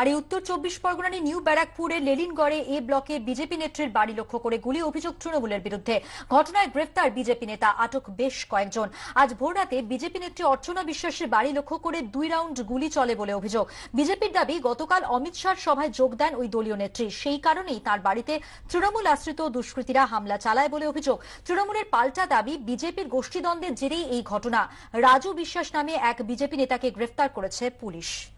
আর এই উত্তর চব্বিশ পরগনার নিউ ব্যারাকপুরের লেলিনগড়ে এ ব্লকে বিজেপি নেত্রীর বাড়ি লক্ষ্য করে গুলি অভিযোগ তৃণমূলের বিরুদ্ধে ঘটনায় গ্রেফতার বিজেপি নেতা আটক বেশ কয়েকজন আজ ভোররাতে বিজেপি নেত্রী অর্চনা বিশ্বাসের বাড়ি লক্ষ্য করে দুই রাউন্ড গুলি চলে বলে অভিযোগ বিজেপির দাবি গতকাল অমিত শাহর সভায় যোগ দেন ওই দলীয় নেত্রী সেই কারণেই তার বাড়িতে তৃণমূল আশ্রিত দুষ্কৃতীরা হামলা চালায় বলে অভিযোগ তৃণমূলের পাল্টা দাবি বিজেপির গোষ্ঠীদ্বন্দ্বের জেরেই এই ঘটনা রাজু বিশ্বাস নামে এক বিজেপি নেতাকে গ্রেফতার করেছে পুলিশ